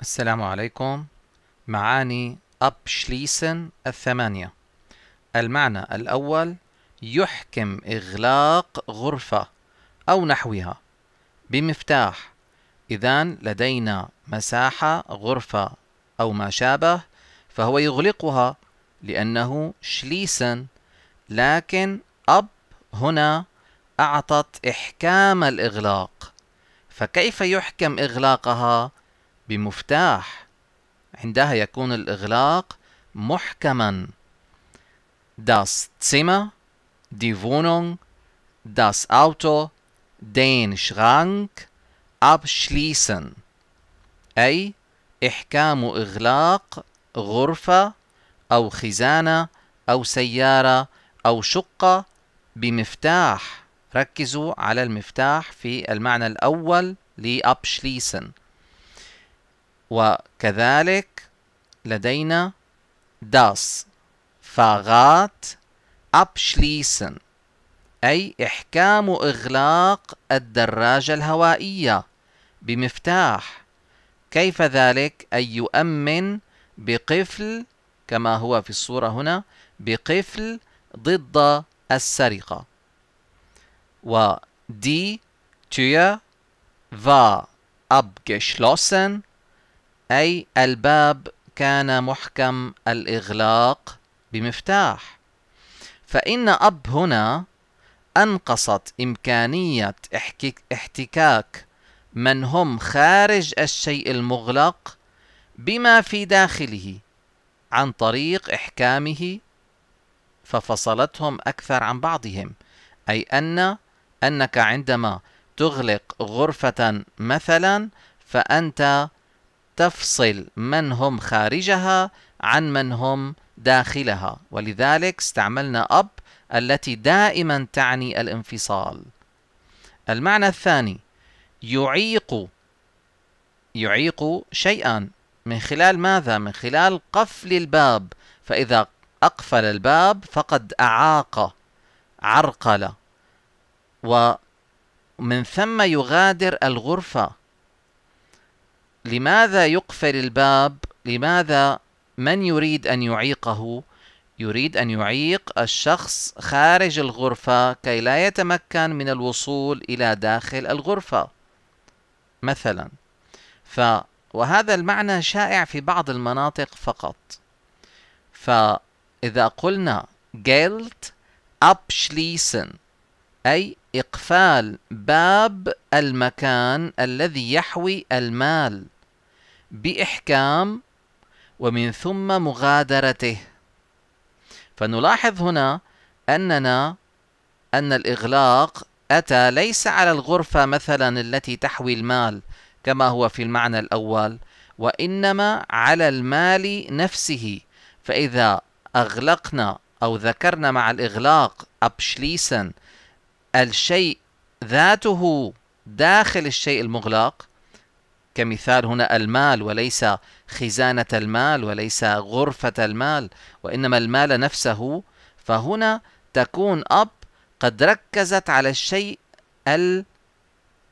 السلام عليكم معاني أبشليسن الثمانية المعنى الأول يحكم إغلاق غرفة أو نحوها بمفتاح إذا لدينا مساحة غرفة أو ما شابه فهو يغلقها لأنه شليسن لكن أب هنا أعطت إحكام الإغلاق فكيف يحكم إغلاقها؟ بمفتاح عندها يكون الإغلاق محكما das Zimmer die Wohnung das Auto den Schrank abschließen أي إحكام إغلاق غرفة أو خزانة أو سيارة أو شقة بمفتاح ركزوا على المفتاح في المعنى الأول لأبشليسن وكذلك لدينا das فاغات abschließen أي إحكام إغلاق الدراجة الهوائية بمفتاح كيف ذلك أي يؤمن بقفل كما هو في الصورة هنا بقفل ضد السرقة و دي تير فا أبجشلوسن أي الباب كان محكم الإغلاق بمفتاح فإن أب هنا أنقصت إمكانية احتكاك من هم خارج الشيء المغلق بما في داخله عن طريق إحكامه ففصلتهم أكثر عن بعضهم أي أن أنك عندما تغلق غرفة مثلا فأنت تفصل من هم خارجها عن من هم داخلها ولذلك استعملنا أب التي دائما تعني الانفصال المعنى الثاني يعيق يعيق شيئا من خلال ماذا؟ من خلال قفل الباب فإذا أقفل الباب فقد أعاق عرقل ومن ثم يغادر الغرفة لماذا يقفل الباب لماذا من يريد أن يعيقه يريد أن يعيق الشخص خارج الغرفة كي لا يتمكن من الوصول إلى داخل الغرفة مثلا ف وهذا المعنى شائع في بعض المناطق فقط فإذا قلنا جلت ابشليسن أي إقفال باب المكان الذي يحوي المال بإحكام ومن ثم مغادرته فنلاحظ هنا أننا أن الإغلاق أتى ليس على الغرفة مثلا التي تحوي المال كما هو في المعنى الأول وإنما على المال نفسه فإذا أغلقنا أو ذكرنا مع الإغلاق أبشليسن الشيء ذاته داخل الشيء المغلق كمثال هنا المال وليس خزانة المال وليس غرفة المال وإنما المال نفسه فهنا تكون أب قد ركزت على الشيء ال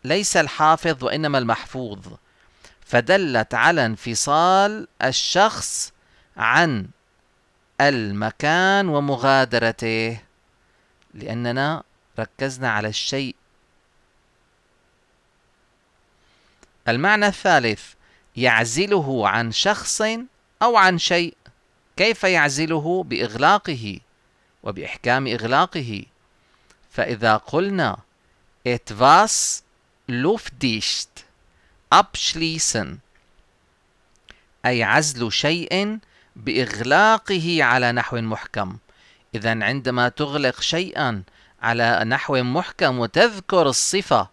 ليس الحافظ وإنما المحفوظ فدلت على انفصال الشخص عن المكان ومغادرته لأننا ركزنا على الشيء المعنى الثالث يعزله عن شخص أو عن شيء كيف يعزله بإغلاقه وبإحكام إغلاقه فإذا قلنا etwas luftdicht abschließen أي عزل شيء بإغلاقه على نحو محكم إذا عندما تغلق شيئا على نحو محكم وتذكر الصفة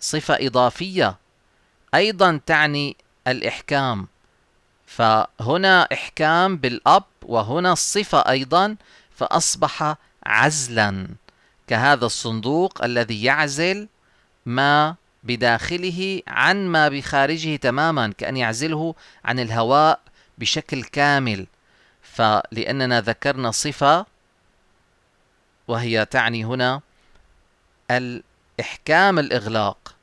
صفة إضافية أيضا تعني الإحكام فهنا إحكام بالأب وهنا الصفة أيضا فأصبح عزلا كهذا الصندوق الذي يعزل ما بداخله عن ما بخارجه تماما كأن يعزله عن الهواء بشكل كامل فلأننا ذكرنا صفة وهي تعني هنا الإحكام الإغلاق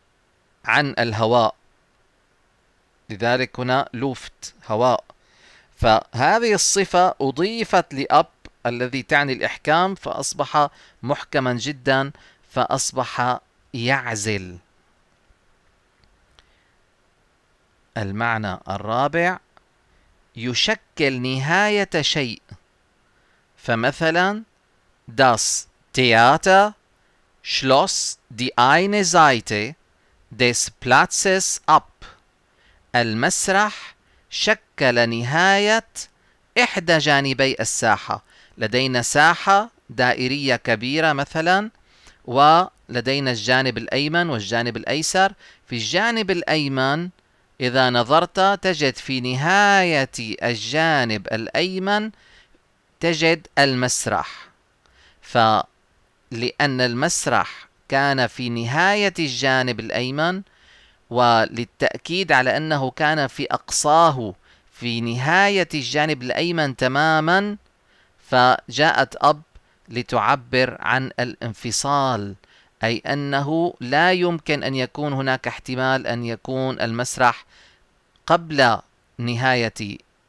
عن الهواء لذلك هنا لوفت هواء فهذه الصفة أضيفت لأب الذي تعني الإحكام فأصبح محكما جدا فأصبح يعزل المعنى الرابع يشكل نهاية شيء فمثلا Das Theater schloss die eine Seite des Platzes ab. المسرح شكل نهاية إحدى جانبي الساحة. لدينا ساحة دائرية كبيرة مثلا ولدينا الجانب الأيمن والجانب الأيسر. في الجانب الأيمن إذا نظرت تجد في نهاية الجانب الأيمن تجد المسرح. فلأن المسرح كان في نهاية الجانب الأيمن وللتأكيد على أنه كان في أقصاه في نهاية الجانب الأيمن تماما فجاءت أب لتعبر عن الانفصال أي أنه لا يمكن أن يكون هناك احتمال أن يكون المسرح قبل نهاية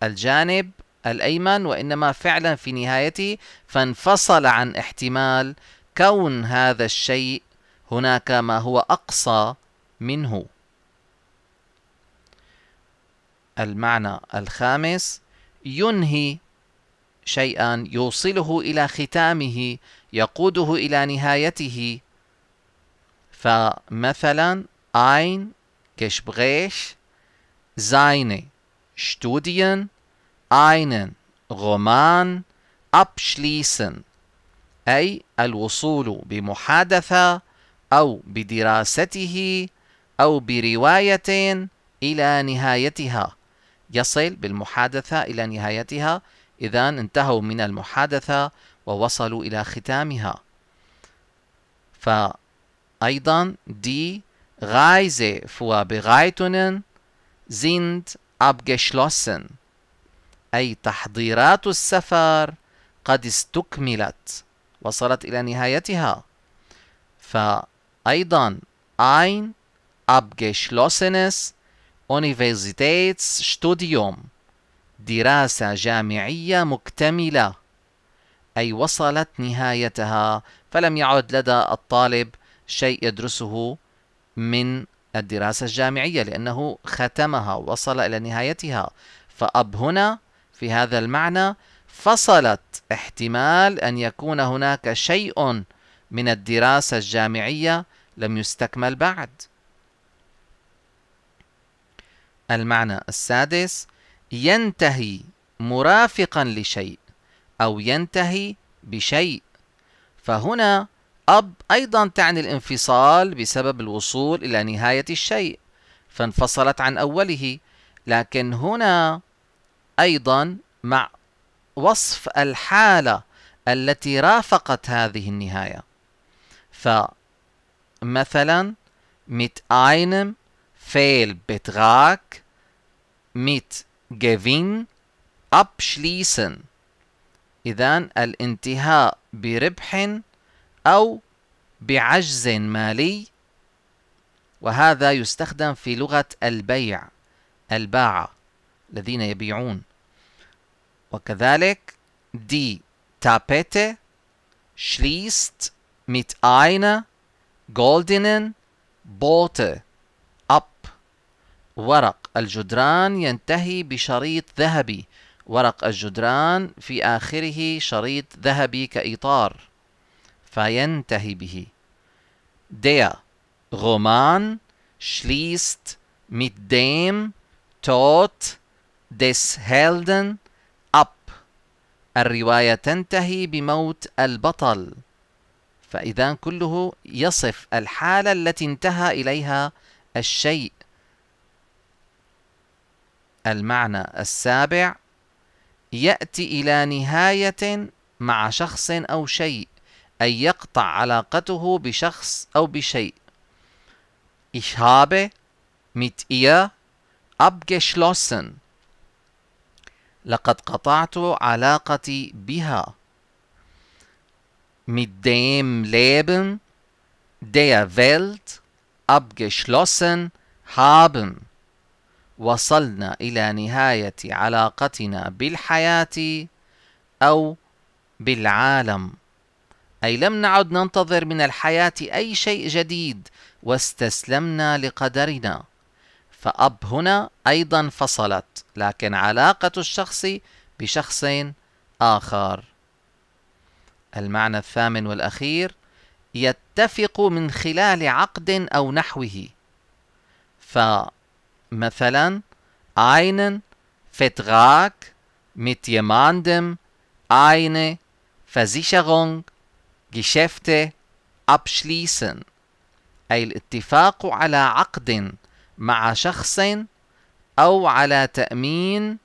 الجانب الأيمن وإنما فعلا في نهايته فانفصل عن احتمال كون هذا الشيء هناك ما هو أقصى منه المعنى الخامس ينهي شيئا يوصله إلى ختامه يقوده إلى نهايته فمثلا ein Gespräch seine Studien einen Roman abschließen أي الوصول بمحادثة أو بدراسته أو برواية إلى نهايتها يصل بالمحادثة إلى نهايتها إذا انتهوا من المحادثة ووصلوا إلى ختامها فأيضا دي Reise vor بغايتونن sind abgeschlossen أي تحضيرات السفر قد استكملت وصلت إلى نهايتها فأيضا ein abgeschlossenes Universitätsstudium دراسة جامعية مكتملة أي وصلت نهايتها فلم يعد لدى الطالب شيء يدرسه من الدراسة الجامعية لأنه ختمها وصل إلى نهايتها فأب هنا في هذا المعنى فصلت احتمال أن يكون هناك شيء من الدراسة الجامعية لم يستكمل بعد المعنى السادس ينتهي مرافقا لشيء أو ينتهي بشيء فهنا أب أيضا تعني الانفصال بسبب الوصول إلى نهاية الشيء فانفصلت عن أوله لكن هنا أيضا مع وصف الحالة التي رافقت هذه النهاية فمثلا mit einem Fehlbetrag mit Gewinn abschließen إذا الانتهاء بربح أو بعجز مالي وهذا يستخدم في لغة البيع الباعة الذين يبيعون وكذلك دي تابيتي شليست ميت اينا جولدنن بوطة أب ورق الجدران ينتهي بشريط ذهبي ورق الجدران في آخره شريط ذهبي كإطار فينتهي به دي رومان شليست ميت ديم توت ديس هيلدن الرواية تنتهي بموت البطل فإذا كله يصف الحالة التي انتهى إليها الشيء المعنى السابع يأتي إلى نهاية مع شخص أو شيء أي يقطع علاقته بشخص أو بشيء Ich habe mit ihr abgeschlossen لقد قطعت علاقتي بها mit dem Leben der Welt abgeschlossen haben. وصلنا إلى نهاية علاقتنا بالحياة أو بالعالم. أي لم نعد ننتظر من الحياة أي شيء جديد واستسلمنا لقدرنا. فأب هنا أيضا فصلت لكن علاقة الشخص بشخص آخر المعنى الثامن والأخير يتفق من خلال عقد أو نحوه فمثلا einen Vertrag mit jemandem eine Versicherung Geschäfte abschließen أي الاتفاق على عقد مع شخص أو على تأمين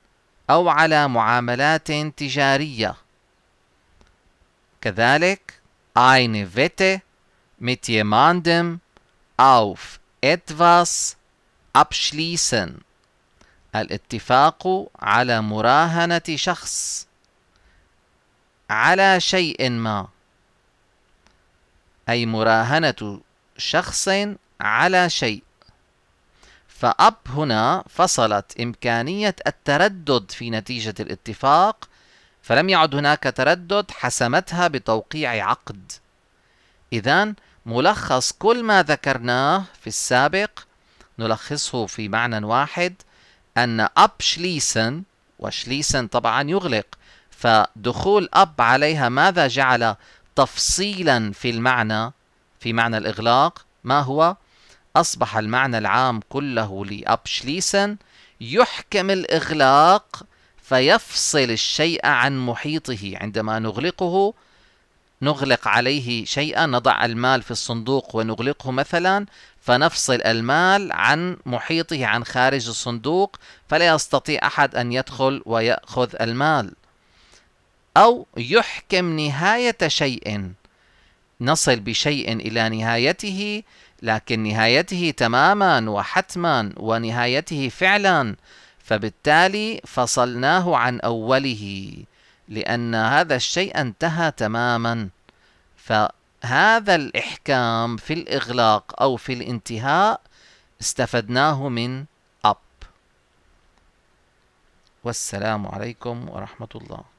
أو على معاملات تجارية كذلك eine Wette mit jemandem auf etwas abschließen الاتفاق على مراهنة شخص على شيء ما أي مراهنة شخص على شيء فأب هنا فصلت إمكانية التردد في نتيجة الاتفاق فلم يعد هناك تردد حسمتها بتوقيع عقد إذا ملخص كل ما ذكرناه في السابق نلخصه في معنى واحد أن أب شليسن وشليسن طبعا يغلق فدخول أب عليها ماذا جعل تفصيلا في المعنى في معنى الإغلاق ما هو أصبح المعنى العام كله لأبشليسن يحكم الإغلاق فيفصل الشيء عن محيطه عندما نغلقه نغلق عليه شيئا نضع المال في الصندوق ونغلقه مثلا فنفصل المال عن محيطه عن خارج الصندوق فلا يستطيع أحد أن يدخل ويأخذ المال أو يحكم نهاية شيء نصل بشيء إلى نهايته لكن نهايته تماما وحتما ونهايته فعلا فبالتالي فصلناه عن أوله لأن هذا الشيء انتهى تماما فهذا الإحكام في الإغلاق أو في الانتهاء استفدناه من أب والسلام عليكم ورحمة الله